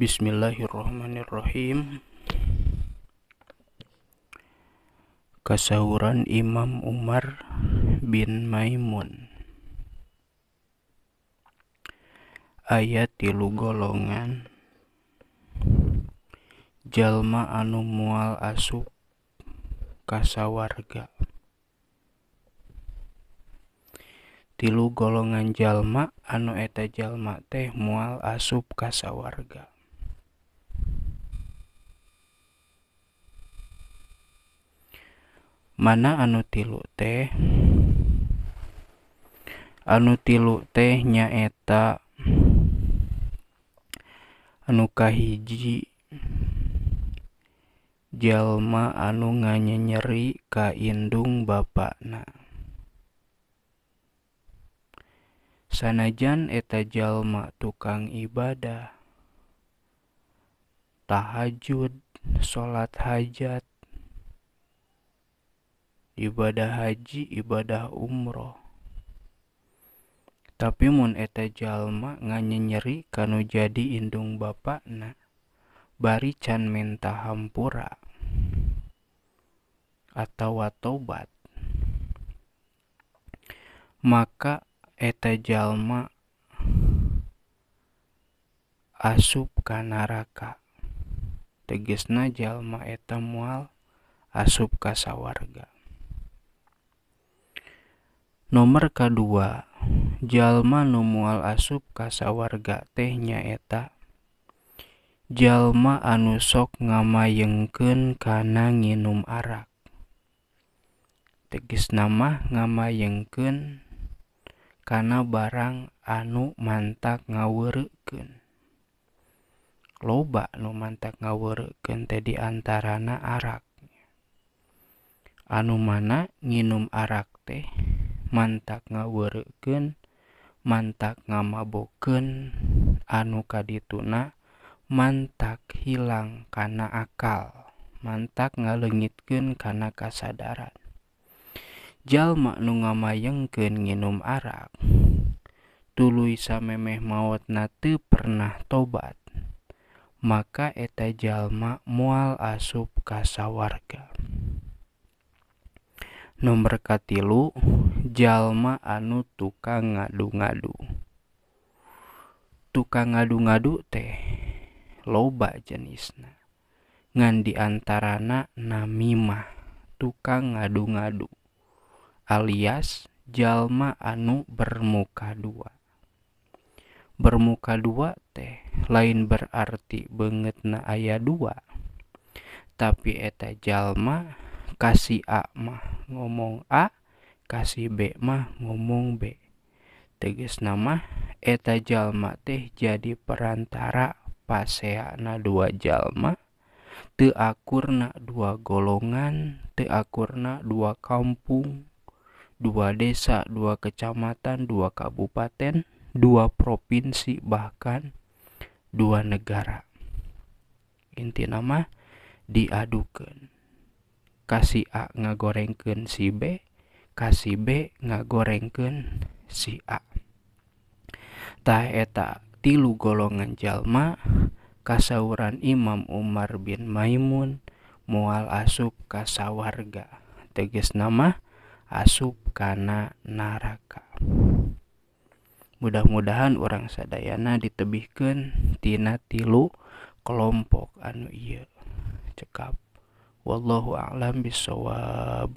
Bismillahirrahmanirrahim Kasahuran Imam Umar bin Maimun Ayat tilu golongan Jalma anu mual asup kasawarga Tilu golongan jalma anu eta jalma teh mual asup kasawarga mana anu tilu teh anu tilu teh nyaeta anu Kahiji jalma anu nganyenyeri kaindung bapakna sanajan eta jalma tukang ibadah tahajud salat hajat ibadah haji ibadah umroh tapi mun eta jalma nganyenyeri nyeri kanu jadi indung bapakna bari can menta hampura atau tobat maka eta jalma asup ka tegesna jalma eta mual asup ka sawarga Nomor K2 Jalma numal asup kaswarga teh nya eta Jalma anu sok ngama yengke kana ngiinum arak Tegis nama ngama yengke Kan barang anu mantak ngawurken Lobak lu mantak ngawurken te diantarana Anu mana ngiinum arak tehnya mantak ngawurken mantak ngamaboken anu kadituna mantak hilang karena akal mantak ngalengitken karena kasadaran jalmak nu ngamayengken nginum arak tulu samemeh maut nate pernah tobat maka eta jalma mual asup kasawarga nomor katilu jalma anu tukang ngadu-ngadu tukang ngadu-ngadu teh loba jenisna ngan diantarana namima tukang ngadu-ngadu alias jalma anu bermuka dua bermuka dua teh lain berarti banget na ayah dua tapi eta jalma kasih akmah ngomong A kasih B mah ngomong B teges nama eta jalma teh jadi perantara paseana dua jalma te akurna dua golongan te akurna dua kampung dua desa dua kecamatan dua kabupaten dua provinsi bahkan dua negara inti nama diadukan kasih A ngagorengkeun si B kasih B ngagorengkeun si A tah eta tilu golongan jalma kasauran Imam Umar bin Maimun mual asup kasawarga teges nama asup kana naraka mudah-mudahan orang sadayana ditebihkan tina tilu kelompok anu iya cekap Wallahu a'lam bisawab.